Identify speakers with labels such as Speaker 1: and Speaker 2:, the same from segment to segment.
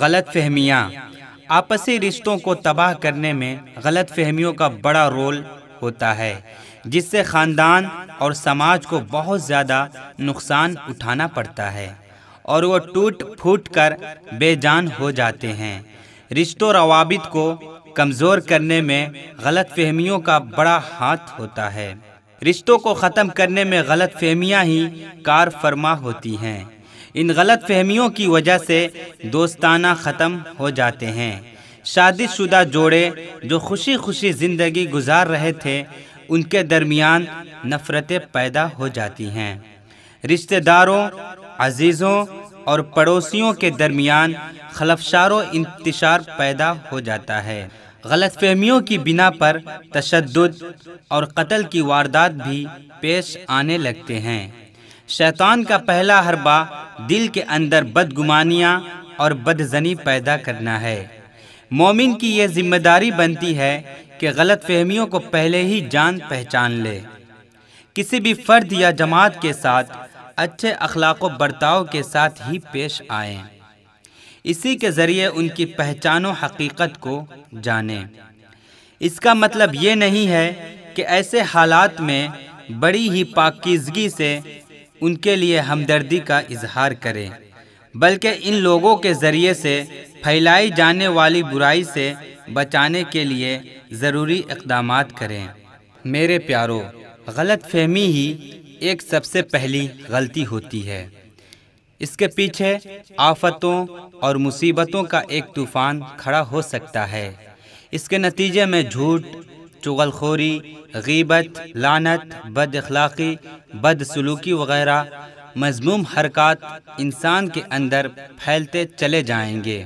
Speaker 1: गलत फहमियाँ आपसी रिश्तों को तबाह करने में गलत फहमियों का बड़ा रोल होता है जिससे ख़ानदान और समाज को बहुत ज़्यादा नुकसान उठाना पड़ता है और वो टूट फूट कर बेजान हो जाते हैं रिश्तों रवाबित को कमज़ोर करने में गलत फहमियों का बड़ा हाथ होता है रिश्तों को ख़त्म करने में गलत फहमियाँ ही कार फरमा होती हैं इन गलत फहमियों की वजह से दोस्ताना ख़त्म हो जाते हैं शादीशुदा जोड़े जो खुशी खुशी ज़िंदगी गुजार रहे थे उनके दरमियान नफ़रतें पैदा हो जाती हैं रिश्तेदारों अजीज़ों और पड़ोसियों के दरमियान खलफशारों इंतशार पैदा हो जाता है गलत फहमियों की बिना पर तशद और कत्ल की वारदात भी पेश आने लगते हैं शैतान का पहला हरबा दिल के अंदर बदगुमानियाँ और बदजनी पैदा करना है मोमिन की यह जिम्मेदारी बनती है कि गलत फहमियों को पहले ही जान पहचान ले किसी भी फ़र्द या जमात के साथ अच्छे अखलाक बर्ताव के साथ ही पेश आए इसी के ज़रिए उनकी पहचान हकीकत को जानें इसका मतलब ये नहीं है कि ऐसे हालात में बड़ी ही पाकिजगी से उनके लिए हमदर्दी का इजहार करें बल्कि इन लोगों के ज़रिए से फैलाई जाने वाली बुराई से बचाने के लिए ज़रूरी इकदाम करें मेरे प्यारो गलत फहमी ही एक सबसे पहली गलती होती है इसके पीछे आफतों और मुसीबतों का एक तूफ़ान खड़ा हो सकता है इसके नतीजे में झूठ चुगलखोरी गीबत लानत बद अखलाक़ी बद सलूकी वगैरह मजमूम हरकत इंसान के अंदर फैलते चले जाएंगे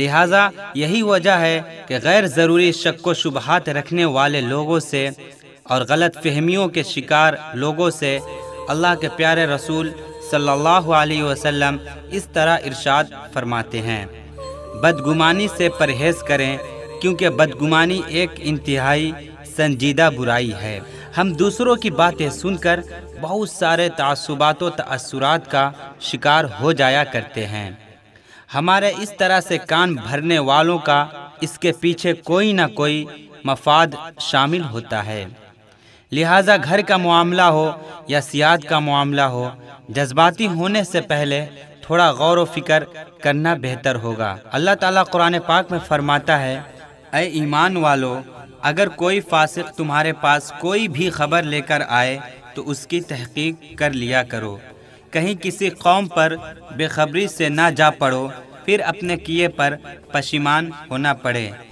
Speaker 1: लिहाजा यही वजह है कि गैर ज़रूरी शक व शुबहत रखने वाले लोगों से और गलत फहमियों के शिकार लोगों से अल्लाह के प्यारे रसूल सल्लल्लाहु अलैहि वसल्लम इस तरह इरशाद फरमाते हैं बदगुमानी से परहेज़ करें क्योंकि बदगुमानी एक इंतहाई संजीदा बुराई है हम दूसरों की बातें सुनकर बहुत सारे तसुबात तसरात का शिकार हो जाया करते हैं हमारे इस तरह से कान भरने वालों का इसके पीछे कोई ना कोई मफाद शामिल होता है लिहाजा घर का मामला हो या सियात का मामला हो जज्बाती होने से पहले थोड़ा गौर व करना बेहतर होगा अल्लाह ताला कुरान पाक में फरमाता है ए ईमान वालों अगर कोई फासिक तुम्हारे पास कोई भी खबर लेकर आए तो उसकी तहकीक कर लिया करो कहीं किसी कौम पर बेखबरी से ना जा पड़ो फिर अपने किए पर पशीमान होना पड़े